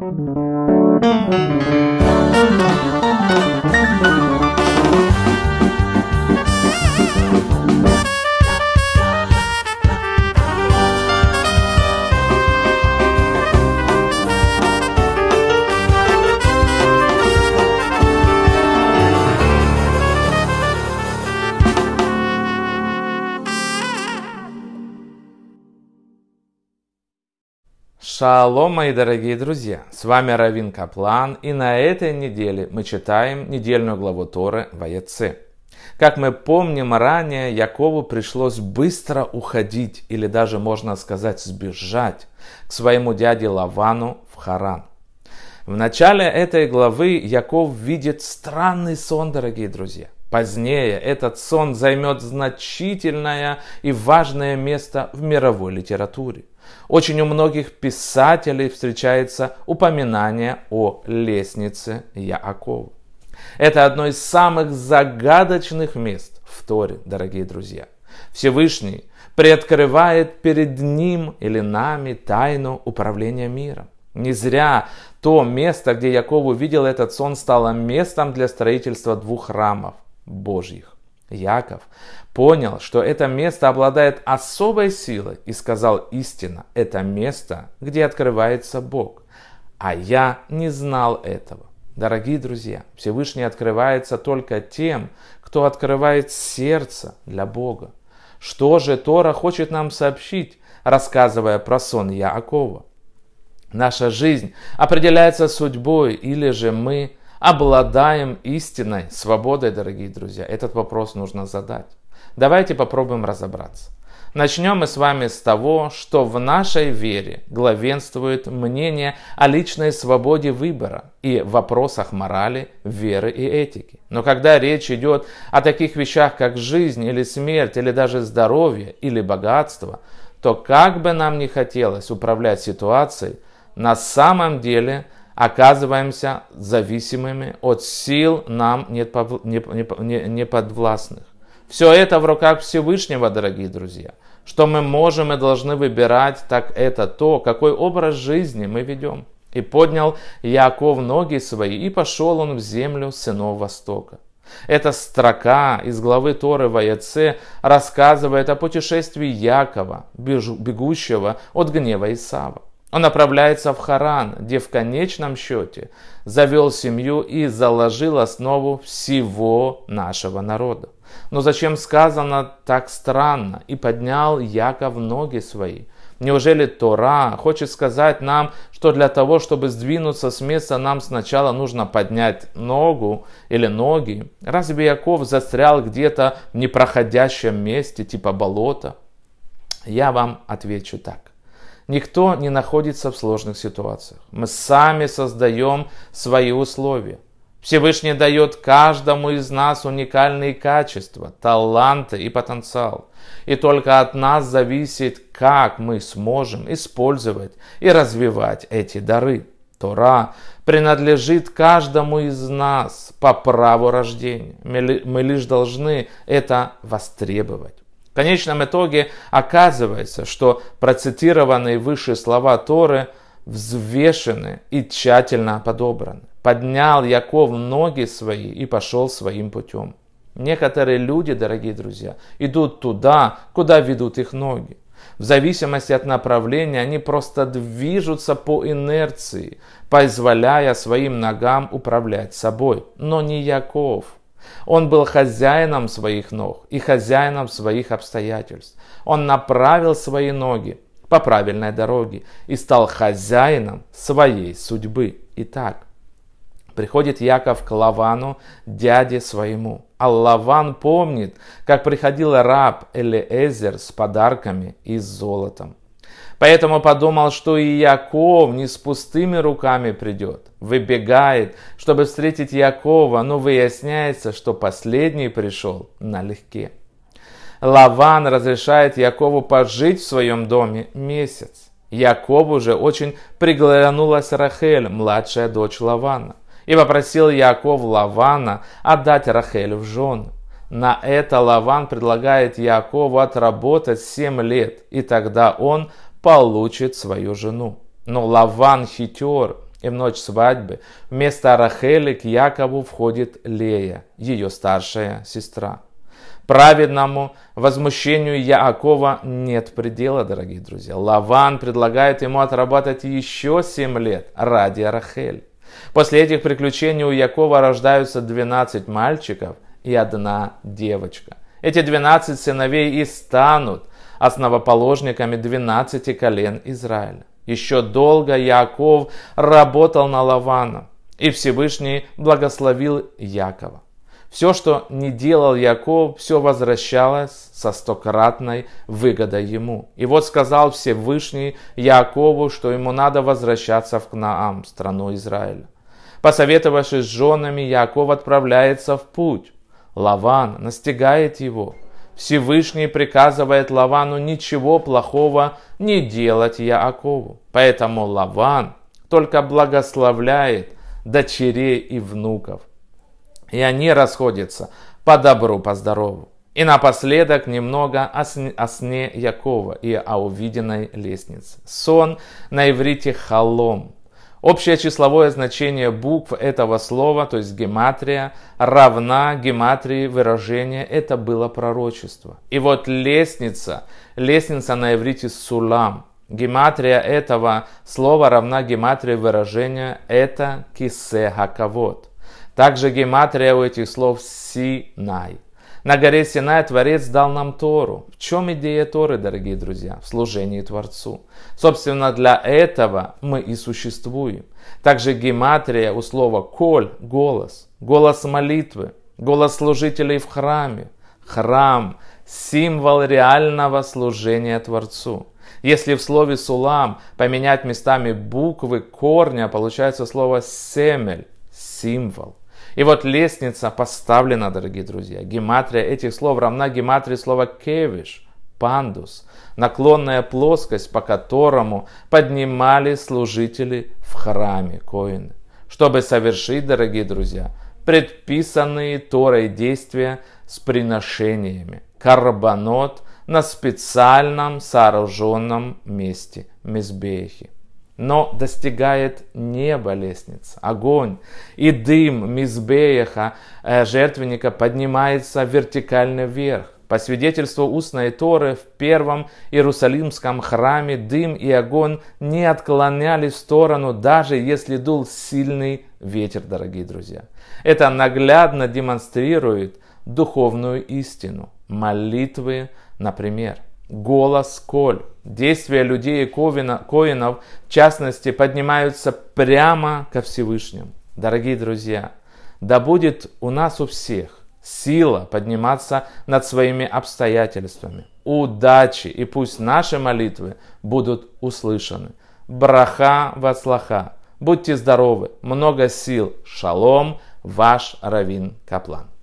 Thank you. Шалом, мои дорогие друзья! С вами Равин Каплан, и на этой неделе мы читаем недельную главу Торы Ваеце. Как мы помним ранее, Якову пришлось быстро уходить, или даже, можно сказать, сбежать, к своему дяде Лавану в Харан. В начале этой главы Яков видит странный сон, дорогие друзья – Позднее этот сон займет значительное и важное место в мировой литературе. Очень у многих писателей встречается упоминание о лестнице Яакова. Это одно из самых загадочных мест в Торе, дорогие друзья. Всевышний приоткрывает перед ним или нами тайну управления миром. Не зря то место, где Яков увидел этот сон, стало местом для строительства двух храмов Божьих. Яков понял, что это место обладает особой силой и сказал истинно, это место, где открывается Бог. А я не знал этого. Дорогие друзья, Всевышний открывается только тем, кто открывает сердце для Бога. Что же Тора хочет нам сообщить, рассказывая про сон Яакова? Наша жизнь определяется судьбой, или же мы – обладаем истинной свободой, дорогие друзья? Этот вопрос нужно задать. Давайте попробуем разобраться. Начнем мы с вами с того, что в нашей вере главенствует мнение о личной свободе выбора и вопросах морали, веры и этики. Но когда речь идет о таких вещах, как жизнь или смерть, или даже здоровье или богатство, то как бы нам ни хотелось управлять ситуацией, на самом деле – оказываемся зависимыми от сил нам не, подвластных. Все это в руках Всевышнего, дорогие друзья. Что мы можем и должны выбирать, так это то, какой образ жизни мы ведем. И поднял Яков ноги свои, и пошел он в землю сынов Востока. Эта строка из главы Торы Ваяце рассказывает о путешествии Якова, бегущего от гнева Исава. Он отправляется в Харан, где в конечном счете завел семью и заложил основу всего нашего народа. Но зачем сказано так странно? «И поднял Яков ноги свои». Неужели Тора хочет сказать нам, что для того, чтобы сдвинуться с места, нам сначала нужно поднять ногу или ноги? Разве Яков застрял где-то в непроходящем месте, типа болота? Я вам отвечу так. Никто не находится в сложных ситуациях. Мы сами создаем свои условия. Всевышний дает каждому из нас уникальные качества, таланты и потенциал. И только от нас зависит, как мы сможем использовать и развивать эти дары. Тора принадлежит каждому из нас по праву рождения. Мы лишь должны это востребовать. В конечном итоге оказывается, что процитированные выше слова Торы взвешены и тщательно подобраны. Поднял Яков ноги свои и пошел своим путем. Некоторые люди, дорогие друзья, идут туда, куда ведут их ноги. В зависимости от направления они просто движутся по инерции, позволяя своим ногам управлять собой. Но не Яков – он был хозяином своих ног и хозяином своих обстоятельств. Он направил свои ноги по правильной дороге и стал хозяином своей судьбы. Итак, приходит Яков к Лавану, дяде своему. А Лаван помнит, как приходил раб Элиэзер с подарками и с золотом. Поэтому подумал, что и Яков не с пустыми руками придет, выбегает, чтобы встретить Якова, но выясняется, что последний пришел налегке. Лаван разрешает Якову пожить в своем доме месяц. Якову же очень приглянулась Рахель, младшая дочь Лавана, и попросил Яков Лавана отдать Рахель в жены. На это Лаван предлагает Якову отработать 7 лет, и тогда он – получит свою жену. Но Лаван хитер, и в ночь свадьбы вместо Рахели к Якову входит Лея, ее старшая сестра. Праведному возмущению Яакова нет предела, дорогие друзья. Лаван предлагает ему отрабатывать еще семь лет ради Рахель. После этих приключений у Якова рождаются 12 мальчиков и одна девочка. Эти 12 сыновей и станут основоположниками 12 колен Израиля. Еще долго Яков работал на Лавана, и Всевышний благословил Якова. Все, что не делал Яков, все возвращалось со стократной выгодой ему. И вот сказал Всевышний Якову, что ему надо возвращаться в Кнаам, страну Израиля. Посоветовавшись с женами, Яков отправляется в путь. Лаван настигает его – Всевышний приказывает Лавану ничего плохого не делать Яакову. Поэтому Лаван только благословляет дочерей и внуков. И они расходятся по добру, по здорову. И напоследок немного о сне, о сне Якова и о увиденной лестнице. Сон на иврите халом Общее числовое значение букв этого слова, то есть гематрия, равна гематрии выражения «это было пророчество». И вот лестница, лестница на иврите «сулам». Гематрия этого слова равна гематрии выражения «это кисе хаковод». Также гематрия у этих слов «синай». На горе Синай Творец дал нам Тору. В чем идея Торы, дорогие друзья? В служении Творцу. Собственно, для этого мы и существуем. Также гематрия у слова «коль» – голос, голос молитвы, голос служителей в храме. Храм – символ реального служения Творцу. Если в слове «сулам» поменять местами буквы корня, получается слово «семель» – символ. И вот лестница поставлена, дорогие друзья. Гематрия этих слов равна гематрии слова «кевиш», пандус, наклонная плоскость, по которому поднимали служители в храме коины, чтобы совершить, дорогие друзья, предписанные Торой действия с приношениями, карбонот на специальном сооруженном месте Мизбехи но достигает неба лестница. Огонь и дым мизбеяха э, жертвенника поднимается вертикально вверх. По свидетельству устной Торы в первом Иерусалимском храме дым и огонь не отклонялись в сторону, даже если дул сильный ветер, дорогие друзья. Это наглядно демонстрирует духовную истину молитвы, например – голос Коль. Действия людей и коинов, в частности, поднимаются прямо ко Всевышнему. Дорогие друзья, да будет у нас у всех сила подниматься над своими обстоятельствами. Удачи, и пусть наши молитвы будут услышаны. Браха вацлаха. Будьте здоровы, много сил. Шалом, ваш Равин Каплан.